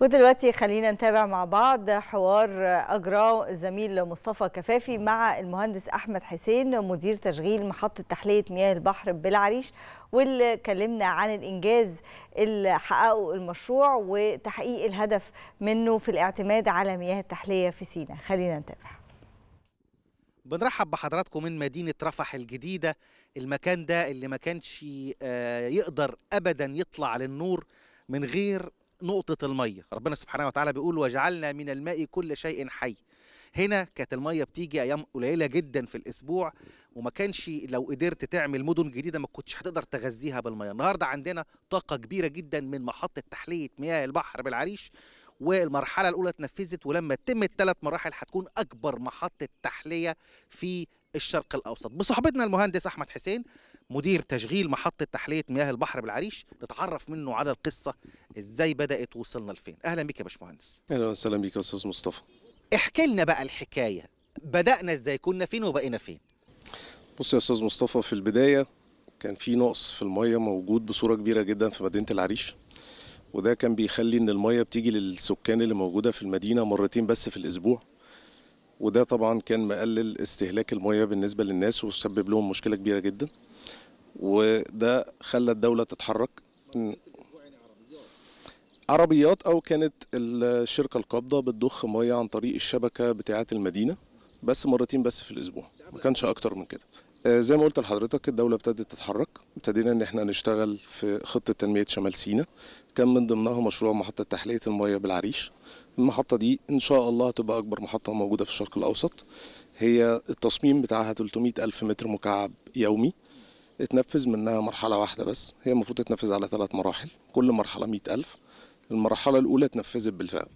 ودلوقتي خلينا نتابع مع بعض حوار اجراه الزميل مصطفى كفافي مع المهندس احمد حسين مدير تشغيل محطه تحليه مياه البحر بالعريش واللي اتكلمنا عن الانجاز اللي حققه المشروع وتحقيق الهدف منه في الاعتماد على مياه التحليه في سينا خلينا نتابع بنرحب بحضراتكم من مدينة رفح الجديدة المكان ده اللي ما كانش آه، يقدر أبدا يطلع للنور من غير نقطة المية ربنا سبحانه وتعالى بيقول وجعلنا من الماء كل شيء حي هنا كانت المية بتيجي أيام قليلة جدا في الأسبوع وما كانش لو قدرت تعمل مدن جديدة ما كنتش هتقدر تغذيها بالمية النهاردة عندنا طاقة كبيرة جدا من محطة تحلية مياه البحر بالعريش والمرحله الاولى اتنفذت ولما تتم الثلاث مراحل هتكون اكبر محطه تحليه في الشرق الاوسط بصحبتنا المهندس احمد حسين مدير تشغيل محطة تحلية مياه البحر بالعريش نتعرف منه على القصة ازاي بدأت وصلنا لفين أهلا بك يا باشمهندس أهلا وسهلا بك يا أستاذ مصطفى احكي لنا بقى الحكاية بدأنا ازاي كنا فين وبقينا فين بص يا أستاذ مصطفى في البداية كان في نقص في المية موجود بصورة كبيرة جدا في مدينة العريش وده كان بيخلي ان المية بتيجي للسكان اللي موجودة في المدينة مرتين بس في الأسبوع وده طبعا كان مقلل استهلاك المياه بالنسبه للناس وسبب لهم مشكله كبيره جدا وده خلى الدوله تتحرك عربيات او كانت الشركه القابضه بتضخ ميه عن طريق الشبكه بتاعه المدينه بس مرتين بس في الاسبوع ما كانش اكتر من كده آه، زي ما قلت لحضرتك الدولة ابتدت تتحرك ابتدينا ان احنا نشتغل في خطة تنمية شمال سينا كان من ضمنها مشروع محطة تحلية المية بالعريش المحطة دي ان شاء الله هتبقى اكبر محطة موجودة في الشرق الاوسط هي التصميم بتاعها 300 ألف متر مكعب يومي اتنفذ منها مرحلة واحدة بس هي المفروض تتنفذ على ثلاث مراحل كل مرحلة مئة ألف المرحلة الأولى اتنفذت بالفعل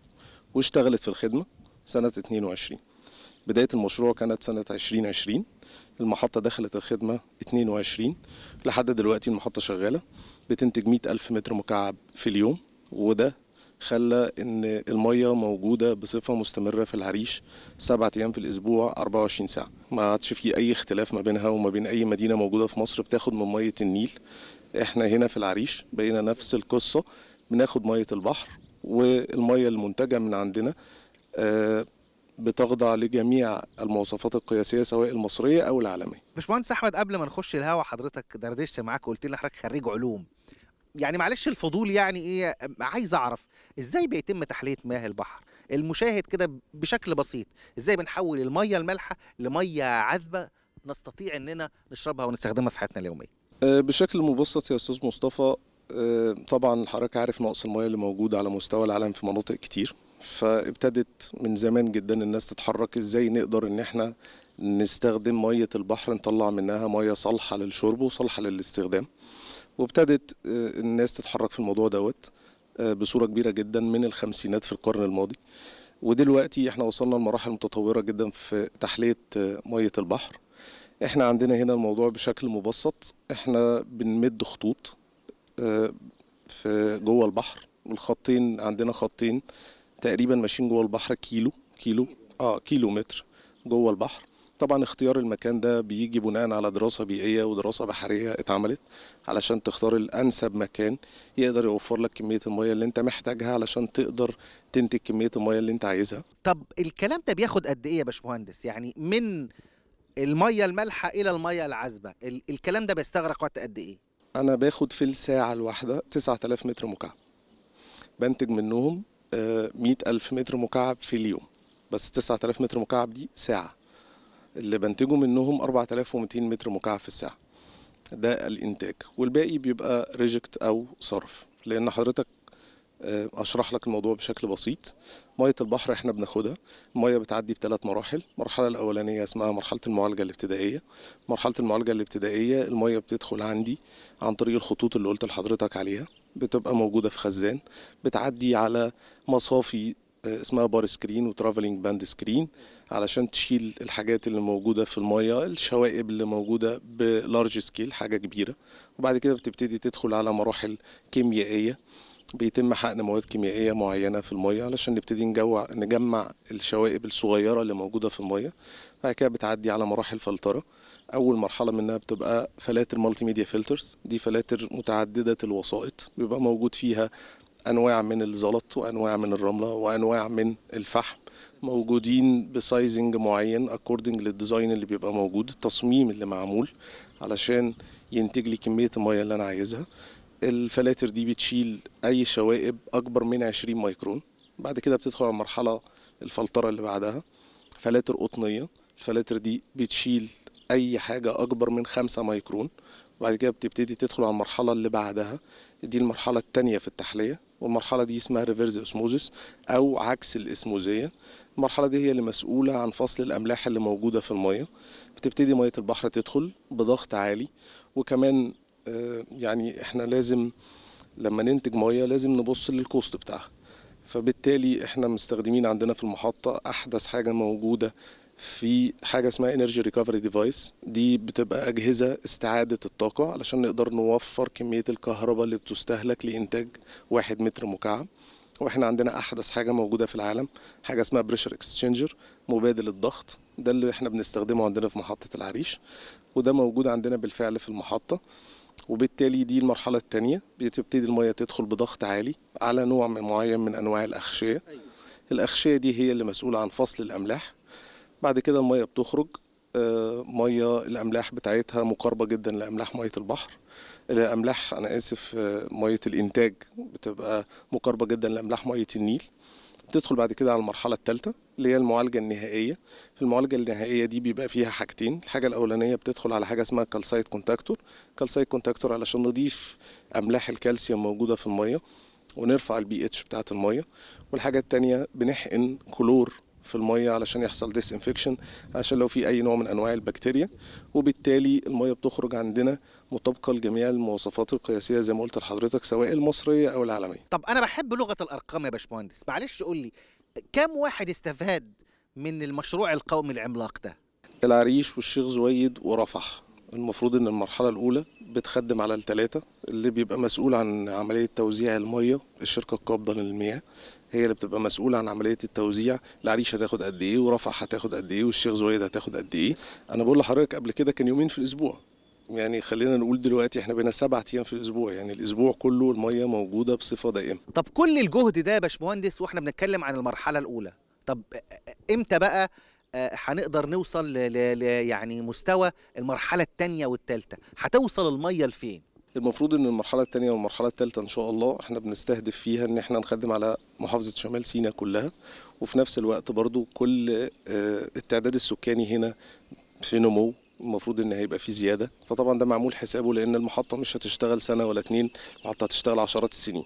واشتغلت في الخدمة سنة 22 بداية المشروع كانت سنة 2020 المحطة دخلت الخدمة 22 لحد دلوقتي المحطة شغالة بتنتج 100 ألف متر مكعب في اليوم وده خلى ان الميه موجوده بصفه مستمره في العريش سبعة ايام في الاسبوع 24 ساعه ما عادش في اي اختلاف ما بينها وما بين اي مدينه موجوده في مصر بتاخد من ميه النيل احنا هنا في العريش بقينا نفس القصه بناخد ميه البحر والميه المنتجه من عندنا آه بتخضع لجميع المواصفات القياسيه سواء المصريه او العالميه. باشمهندس احمد قبل ما نخش الهوا حضرتك دردشت معاك وقلت لي حضرتك خريج علوم. يعني معلش الفضول يعني ايه عايز اعرف ازاي بيتم تحليه مياه البحر المشاهد كده بشكل بسيط ازاي بنحول الميه المالحه لميه عذبه نستطيع اننا نشربها ونستخدمها في حياتنا اليوميه آه، بشكل مبسط يا استاذ مصطفى آه، طبعا حضرتك عارف نقص المياه اللي موجود على مستوى العالم في مناطق كتير فابتدت من زمان جدا الناس تتحرك ازاي نقدر ان احنا نستخدم ميه البحر نطلع منها ميه صالحه للشرب وصالحه للاستخدام وابتدت آه، الناس تتحرك في الموضوع دوت آه، بصوره كبيره جدا من الخمسينات في القرن الماضي ودلوقتي احنا وصلنا لمراحل متطوره جدا في تحليه آه، ميه البحر احنا عندنا هنا الموضوع بشكل مبسط احنا بنمد خطوط في جوه البحر والخطين عندنا خطين تقريبا ماشيين جوه البحر كيلو كيلو اه كيلو متر جوه البحر طبعا اختيار المكان ده بيجي بناء على دراسة بيئية ودراسة بحرية اتعملت علشان تختار الأنسب مكان يقدر يوفر لك كمية المية اللي أنت محتاجها علشان تقدر تنتج كمية المية اللي أنت عايزها طب الكلام ده بياخد قد إيه يا باشمهندس يعني من المية المالحة إلى المية العذبة الكلام ده بيستغرق وقت قد إيه؟ أنا باخد في الساعة الواحدة 9000 متر مكعب بنتج منهم 100000 آه، متر مكعب في اليوم بس 9000 متر مكعب دي ساعه اللي بنتجه منهم 4200 متر مكعب في الساعه ده الانتاج والباقي بيبقى ريجكت او صرف لان حضرتك آه، اشرح لك الموضوع بشكل بسيط ميه البحر احنا بناخدها الميه بتعدي بثلاث مراحل المرحله الاولانيه اسمها مرحله المعالجه الابتدائيه مرحله المعالجه الابتدائيه الميه بتدخل عندي عن طريق الخطوط اللي قلت لحضرتك عليها بتبقى موجوده في خزان بتعدي على مصافي آه، اسمها بار سكرين وترافلنج باند سكرين علشان تشيل الحاجات اللي موجوده في الميه الشوائب اللي موجوده بلارج سكيل حاجه كبيره وبعد كده بتبتدي تدخل على مراحل كيميائيه بيتم حقن مواد كيميائيه معينه في الميه علشان نبتدي نجوع نجمع الشوائب الصغيره اللي موجوده في الميه بعد كده بتعدي على مراحل فلتره اول مرحله منها بتبقى فلاتر مالتي ميديا فلترز دي فلاتر متعدده الوسائط بيبقى موجود فيها انواع من الزلط وانواع من الرمله وانواع من الفحم موجودين بسايزنج معين اكوردنج للديزاين اللي بيبقى موجود التصميم اللي معمول علشان ينتج لي كميه الميه اللي انا عايزها الفلاتر دي بتشيل اي شوائب اكبر من 20 مايكرون بعد كده بتدخل على المرحله الفلتره اللي بعدها فلاتر قطنيه الفلاتر دي بتشيل اي حاجه اكبر من 5 مايكرون وبعد كده بتبتدي تدخل على المرحله اللي بعدها دي المرحله الثانيه في التحليه والمرحله دي اسمها ريفرز اسموزيس او عكس الاسموزيه المرحله دي هي اللي مسؤوله عن فصل الاملاح اللي موجوده في الميه بتبتدي ميه البحر تدخل بضغط عالي وكمان آه، يعني احنا لازم لما ننتج ميه لازم نبص للكوست بتاعها فبالتالي احنا مستخدمين عندنا في المحطه احدث حاجه موجوده في حاجه اسمها انرجي ريكفري ديفايس دي بتبقى اجهزه استعاده الطاقه علشان نقدر نوفر كميه الكهرباء اللي بتستهلك لانتاج واحد متر مكعب واحنا عندنا احدث حاجه موجوده في العالم حاجه اسمها بريشر اكسشينجر مبادل الضغط ده اللي احنا بنستخدمه عندنا في محطه العريش وده موجود عندنا بالفعل في المحطه وبالتالي دي المرحله الثانيه بتبتدي الميه تدخل بضغط عالي على نوع من معين من انواع الأخشية أيوة. الأخشية دي هي اللي مسؤوله عن فصل الاملاح بعد كده المية بتخرج آه، مية الأملاح بتاعتها مقاربة جدا لأملاح مية البحر الأملاح أنا آسف آه، مية الإنتاج بتبقى مقاربة جدا لأملاح مية النيل تدخل بعد كده على المرحلة الثالثة اللي هي المعالجة النهائية في المعالجة النهائية دي بيبقى فيها حاجتين الحاجة الأولانية بتدخل على حاجة اسمها كالسايت كونتاكتور كالسايت كونتاكتور علشان نضيف أملاح الكالسيوم موجودة في المية ونرفع البي اتش بتاعة المية والحاجة التانية بنحقن كلور في الميه علشان يحصل ديس انفكشن عشان لو في اي نوع من انواع البكتيريا وبالتالي الميه بتخرج عندنا مطابقه لجميع المواصفات القياسيه زي ما قلت لحضرتك سواء المصريه او العالميه. طب انا بحب لغه الارقام يا باشمهندس معلش قول لي كم واحد استفاد من المشروع القومي العملاق ده؟ العريش والشيخ زويد ورفح المفروض ان المرحله الاولى بتخدم على الثلاثه اللي بيبقى مسؤول عن عمليه توزيع الميه الشركه القابضه للمياه هي اللي بتبقى مسؤوله عن عمليه التوزيع العريش هتاخد قد ايه ورفع هتاخد قد ايه والشيخ زويد هتاخد قد ايه انا بقول لحضرتك قبل كده كان يومين في الاسبوع يعني خلينا نقول دلوقتي احنا بقينا سبعة ايام في الاسبوع يعني الاسبوع كله الميه موجوده بصفه دائمه طب كل الجهد ده يا باشمهندس واحنا بنتكلم عن المرحله الاولى طب امتى بقى آه، هنقدر نوصل ل يعني مستوى المرحله الثانيه والثالثه هتوصل الميه لفين المفروض ان المرحله الثانيه والمرحله الثالثه ان شاء الله احنا بنستهدف فيها ان احنا نخدم على محافظه شمال سيناء كلها وفي نفس الوقت برضو كل آه، التعداد السكاني هنا في نمو المفروض ان هيبقى في زياده فطبعا ده معمول حسابه لان المحطه مش هتشتغل سنه ولا اتنين المحطه هتشتغل عشرات السنين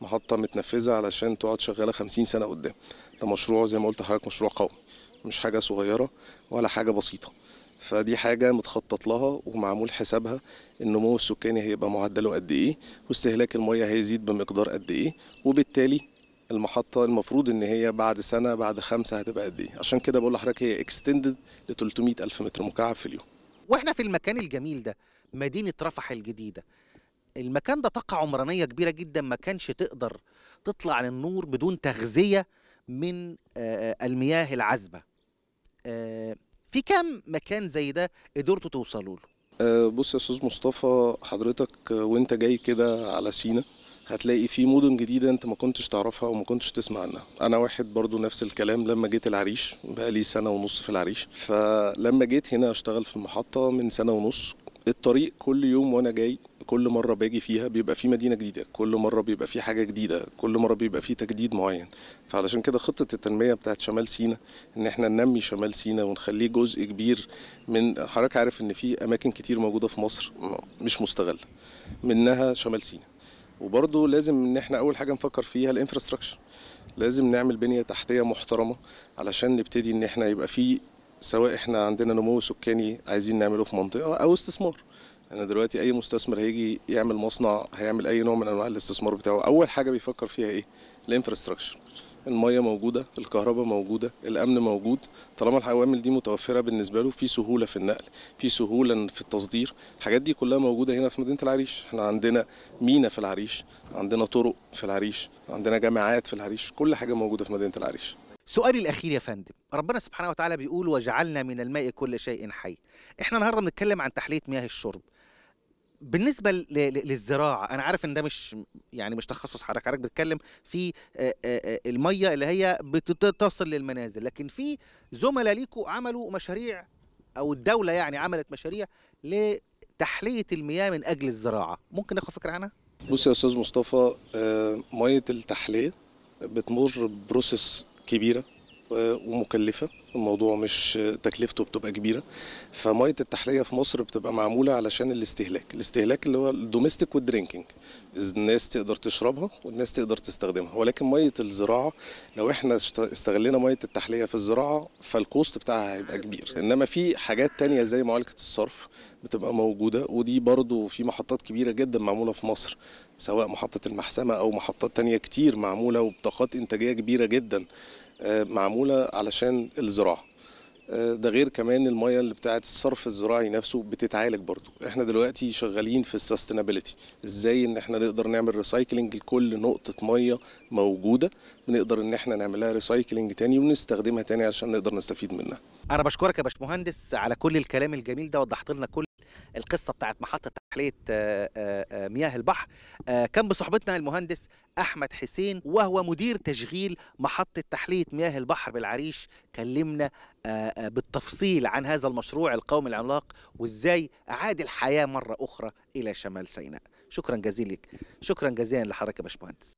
محطه متنفذه علشان تقعد شغاله 50 سنه قدام ده مشروع زي ما قلت لحضرتك مشروع قومي مش حاجه صغيره ولا حاجه بسيطه فدي حاجه متخطط لها ومعمول حسابها النمو السكاني هيبقى معدله قد ايه واستهلاك الميه هيزيد بمقدار قد ايه وبالتالي المحطه المفروض ان هي بعد سنه بعد خمسه هتبقى قد ايه عشان كده بقول لحضرتك هي اكستندد ل 300 الف متر مكعب في اليوم واحنا في المكان الجميل ده مدينه رفح الجديده المكان ده طاقه عمرانيه كبيره جدا ما كانش تقدر تطلع للنور بدون تغذيه من المياه العذبه آه، في كام مكان زي ده قدرتوا توصلوا له؟ آه، بص يا استاذ مصطفى حضرتك وانت جاي كده على سينا هتلاقي في مدن جديده انت ما كنتش تعرفها وما كنتش تسمع عنها انا واحد برضو نفس الكلام لما جيت العريش بقى لي سنه ونص في العريش فلما جيت هنا اشتغل في المحطه من سنه ونص الطريق كل يوم وانا جاي كل مرة باجي فيها بيبقى في مدينة جديدة كل مرة بيبقى في حاجة جديدة كل مرة بيبقى في تجديد معين فعلشان كده خطة التنمية بتاعت شمال سينا ان احنا ننمي شمال سينا ونخليه جزء كبير من حضرتك عارف ان في اماكن كتير موجودة في مصر مش مستغلة منها شمال سينا وبرضه لازم ان احنا اول حاجة نفكر فيها الانفراستراكشر لازم نعمل بنية تحتية محترمة علشان نبتدي ان احنا يبقى في سواء احنا عندنا نمو سكاني عايزين نعمله في منطقه او استثمار انا دلوقتي اي مستثمر هيجي يعمل مصنع هيعمل اي نوع من انواع الاستثمار بتاعه اول حاجه بيفكر فيها ايه الانفراستراكشر الميه موجوده الكهرباء موجوده الامن موجود طالما العوامل دي متوفره بالنسبه له في سهوله في النقل في سهوله في التصدير الحاجات دي كلها موجوده هنا في مدينه العريش احنا عندنا مينا في العريش عندنا طرق في العريش عندنا جامعات في العريش كل حاجه موجوده في مدينه العريش سؤالي الاخير يا فندم ربنا سبحانه وتعالى بيقول وجعلنا من الماء كل شيء حي احنا النهارده بنتكلم عن تحليه مياه الشرب بالنسبه للزراعه انا عارف ان ده مش يعني مش تخصص حضرتك حضرتك بتتكلم في الميه اللي هي بتصل للمنازل لكن في زملاء ليكوا عملوا مشاريع او الدوله يعني عملت مشاريع لتحليه المياه من اجل الزراعه ممكن ناخد فكره عنها بص يا استاذ مصطفى ميه التحليه بتمر بروسس كبيره ومكلفه الموضوع مش تكلفته بتبقى كبيره فميه التحليه في مصر بتبقى معموله علشان الاستهلاك الاستهلاك اللي هو الدوميستيك والدرينكينج الناس تقدر تشربها والناس تقدر تستخدمها ولكن ميه الزراعه لو احنا استغلينا ميه التحليه في الزراعه فالكوست بتاعها هيبقى كبير انما في حاجات تانية زي معالجه الصرف بتبقى موجوده ودي برضو في محطات كبيره جدا معموله في مصر سواء محطه المحسمه او محطات تانية كتير معموله وبطاقات انتاجيه كبيره جدا آه، معموله علشان الزراعه آه، ده غير كمان الميه اللي بتاعت الصرف الزراعي نفسه بتتعالج برضه احنا دلوقتي شغالين في السستينابيليتي ازاي ان احنا نقدر نعمل ريسايكلينج لكل نقطه ميه موجوده بنقدر ان احنا نعملها ريسايكلينج تاني ونستخدمها تاني علشان نقدر نستفيد منها انا بشكرك يا باشمهندس على كل الكلام الجميل ده وضحت لنا كل القصه بتاعت محطه تحليه آه، آه، آه، مياه البحر كان بصحبتنا المهندس احمد حسين وهو مدير تشغيل محطه تحليه مياه البحر بالعريش كلمنا بالتفصيل عن هذا المشروع القومي العملاق وازاي اعاد الحياه مره اخرى الى شمال سيناء شكرا جزيلا شكرا جزيلا لحضرتك يا باشمهندس